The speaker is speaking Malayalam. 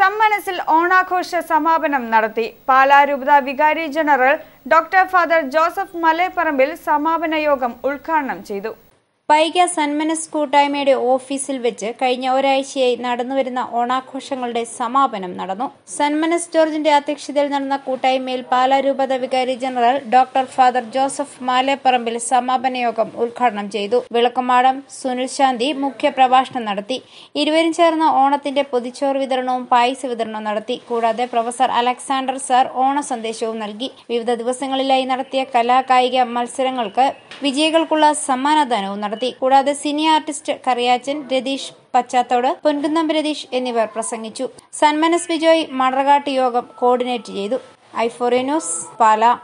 സമ്മനസിൽ ഓണാഘോഷ സമാപനം നടത്തി പാലാ രൂപത വികാരി general doctor father Joseph Maleparambil സമാപന യോഗം ഉദ്ഘാടനം ചെയ്തു പൈക സന്മനസ് കൂട്ടായ്മയുടെ ഓഫീസിൽ വെച്ച് കഴിഞ്ഞ ഒരാഴ്ചയായി നടന്നുവരുന്ന ഓണാഘോഷങ്ങളുടെ സമാപനം നടന്നു സന്മനസ് ജോർജിന്റെ അധ്യക്ഷതയിൽ നടന്ന കൂട്ടായ്മയിൽ പാലാ രൂപത വികാരി general doctor father Joseph Maleparambil സമാപന യോഗം ഉദ്ഘാടനം ചെയ്തു വിളക്കുമാടം സുനിൽ ശാന്തി മുഖ്യ പ്രഭാഷണം നടത്തി ഇരുവരും ചേർന്ന് ഓണത്തിന്റെ പൊതിച്ചോർ വിതരണവും പായസ വിതരണവും നടത്തി കൂടാതെ പ്രൊഫസർ അലക്സാണ്ടർ സാർ ഓണ സന്ദേശവും നൽകി വിവിധ ദിവസങ്ങളിലായി നടത്തിയ കലാകായിക മത്സരങ്ങൾക്ക് വിജയികൾക്കുള്ള സമ്മാനദാനവും നടത്തി നടത്തി കൂടാതെ സിനി ആർട്ടിസ്റ്റ് കറിയാച്ചൻ രതീഷ് പച്ചാത്തോട് പൊൻകുന്നം രതീഷ് എന്നിവർ പ്രസംഗിച്ചു സന്മനസ് ബിജോയ് മണർകാട്ട് യോഗം കോർഡിനേറ്റ് ചെയ്തു ഐഫോറിയ ന്യൂസ് പാല